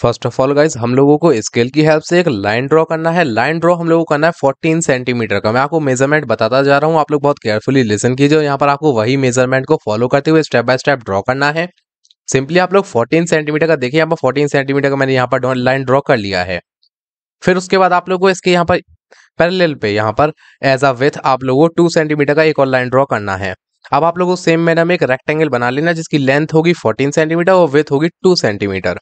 first of all guys हम लोगों को स्केल की हेल्प से एक लाइन ड्रॉ करना है लाइन ड्रॉ हम लोगों को करना है 14 सेंटीमीटर का मैं आपको मेजरमेंट बताता जा रहा हूँ आप लोग बहुत केयरफुली लिसन कीजिए यहाँ पर आपको वही मेजरमेंट को फॉलो करते हुए स्टेप बाय स्टेप ड्रॉ करना है सिंपली आप लोग 14 सेंटीमीटर का देखिए यहाँ पर 14 सेंटीमीटर का मैंने यहाँ पर लाइन ड्रॉ कर लिया है फिर उसके बाद आप लोग को इसके यहाँ पर पैरेलल पे यहाँ पर एज अ विथ आप लोगों को टू सेंटीमीटर का एक और लाइन ड्रॉ करना है अब आप लोगों को सेम में एक रेक्टेंगल बना लेना जिसकी लेंथ होगी 14 सेंटीमीटर और विथ होगी 2 सेंटीमीटर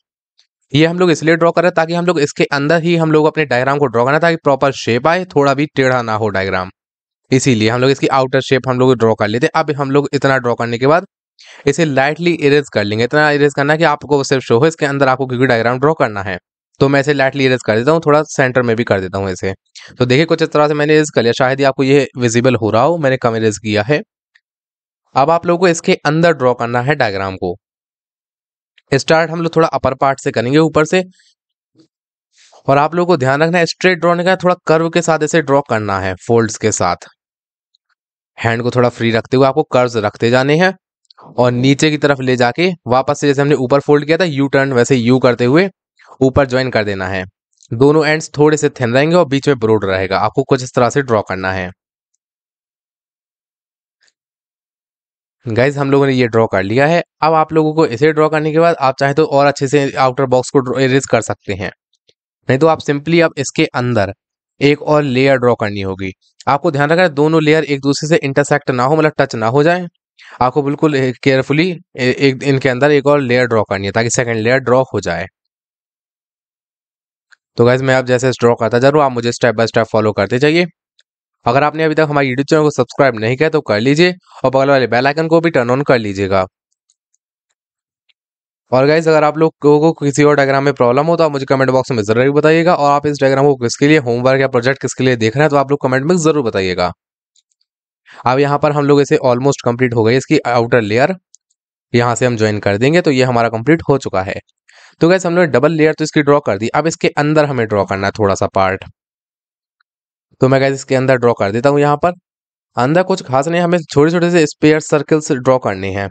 ये हम लोग इसलिए ड्रॉ कर रहे हैं ताकि हम लोग इसके अंदर ही हम लोग अपने डायग्राम को ड्रॉ करना ताकि प्रॉपर शेप आए थोड़ा भी टेढ़ा ना हो डायग्राम इसीलिए हम लोग इसकी आउटर शेप हम लोग ड्रॉ कर लेते हैं अब हम लोग इतना ड्रॉ करने के बाद इसे लाइटली इरेज कर लेंगे इतना इरेज करना कि आपको सिर्फ शो हो इसके अंदर आपको क्योंकि डायग्राम ड्रॉ करना है तो मैं इसे लाइटली इरेज कर देता हूँ थोड़ा सेंटर में भी कर देता हूँ इसे तो देखिए कुछ इस तरह से मैंने इरेज कर लिया शायद ही आपको ये विजिबल हो रहा हो मैंने कम इरेज किया है अब आप लोगों को इसके अंदर ड्रॉ करना है डायग्राम को स्टार्ट हम लोग थोड़ा अपर पार्ट से करेंगे ऊपर से और आप लोगों को ध्यान रखना है स्ट्रेट ड्रॉ नहीं करना थोड़ा कर्व के साथ ऐसे ड्रॉ करना है फोल्ड्स के साथ हैंड को थोड़ा फ्री रखते हुए आपको कर्व रखते जाने हैं और नीचे की तरफ ले जाके वापस से जैसे हमने ऊपर फोल्ड किया था यू टर्न वैसे यू करते हुए ऊपर ज्वाइन कर देना है दोनों एंड्स थोड़े से थिन रहेंगे और बीच में ब्रोड रहेगा आपको कुछ इस तरह से ड्रॉ करना है गाइज हम लोगों ने ये ड्रॉ कर लिया है अब आप लोगों को इसे ड्रॉ करने के बाद आप चाहे तो और अच्छे से आउटर बॉक्स को इरेज कर सकते हैं नहीं तो आप सिंपली अब इसके अंदर एक और लेयर ड्रॉ करनी होगी आपको ध्यान रखना है दोनों लेयर एक दूसरे से इंटरसेक्ट ना हो मतलब टच ना हो जाए आपको बिल्कुल केयरफुली एक इनके अंदर एक और लेयर ड्रॉ करनी है ताकि सेकेंड लेयर ड्रॉ हो जाए तो गाइज मैं आप जैसे ड्रॉ करता जरूर आप मुझे स्टेप बाय स्टेप फॉलो करते जाइए अगर आपने अभी तक हमारे यूट्यूब चैनल को सब्सक्राइब नहीं किया तो कर लीजिए और बगल वाले बेल आइकन को भी टर्न ऑन कर लीजिएगा और गाइज अगर आप लोगों को किसी और डायग्राम में प्रॉब्लम हो तो आप मुझे कमेंट बॉक्स में जरूर बताइएगा और आप इस डायग्राम को किसके लिए होमवर्क या प्रोजेक्ट किसके लिए देख रहे हैं तो आप लोग कमेंट में जरूर बताइएगा अब यहाँ पर हम लोग इसे ऑलमोस्ट कम्प्लीट हो गई इसकी आउटर लेयर यहाँ से हम ज्वाइन कर देंगे तो ये हमारा कम्प्लीट हो चुका है तो गैस हम लोग डबल लेयर तो इसकी ड्रॉ कर दी अब इसके अंदर हमें ड्रॉ करना है थोड़ा सा पार्ट तो मैं कैसे इसके अंदर ड्रॉ कर देता हूँ यहाँ पर अंदर कुछ खास नहीं हमें छोटे छोटे से स्पेयर सर्कल्स ड्रॉ करने हैं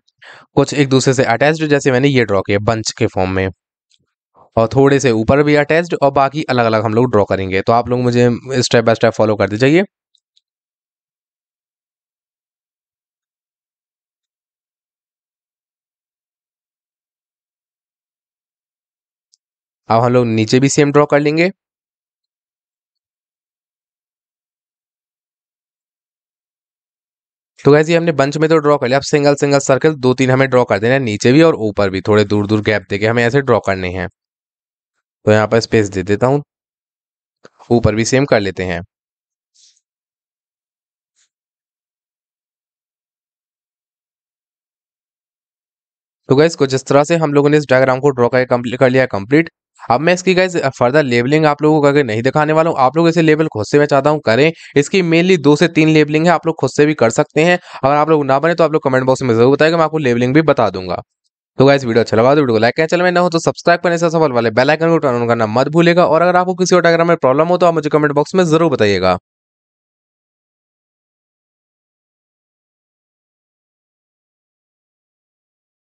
कुछ एक दूसरे से अटैच्ड जैसे मैंने ये ड्रॉ किया बंच के फॉर्म में और थोड़े से ऊपर भी अटैच्ड और बाकी अलग अलग हम लोग ड्रॉ करेंगे तो आप लोग मुझे स्टेप बाय स्टेप फॉलो कर जाइए अब हम लोग नीचे भी सेम ड्रॉ कर लेंगे तो गैस ये हमने बंच में तो ड्रॉ कर लिया अब सिंगल सिंगल सर्कल दो तीन हमें ड्रॉ कर देना है नीचे भी और ऊपर भी थोड़े दूर दूर गैप देके हमें ऐसे ड्रॉ करने हैं तो यहाँ पर स्पेस दे देता हूँ ऊपर भी सेम कर लेते हैं तो गैस कुछ इस तरह से हम लोगों ने इस डायग्राम को ड्रॉ कर कंप्लीट कर लिया कंप्लीट अब मैं इसकी गाइज फर्दर लेबलिंग आप लोगों को अगर नहीं दिखाने वाला हूँ आप लोग इसे लेबल खुद से मैं चाहता हूँ करें इसकी मेनली दो से तीन लेबलिंग है आप लोग खुद से भी कर सकते हैं अगर आप लोग ना बने तो आप लोग कमेंट बॉक्स में जरूर बताएगा मैं आपको लेबलिंग भी बता दूंगा तो गाइस वीडियो अच्छा लगा तो वीडियो को लाइक करें चैनल में हो तो सब्सक्राइब करने से सफल वाले बेल आइकन को टर्न ऑन करना मत भूलेगा और अगर आपको किसी और में प्रॉब्लम हो तो आप मुझे कमेंट बॉक्स में जरूर बताइएगा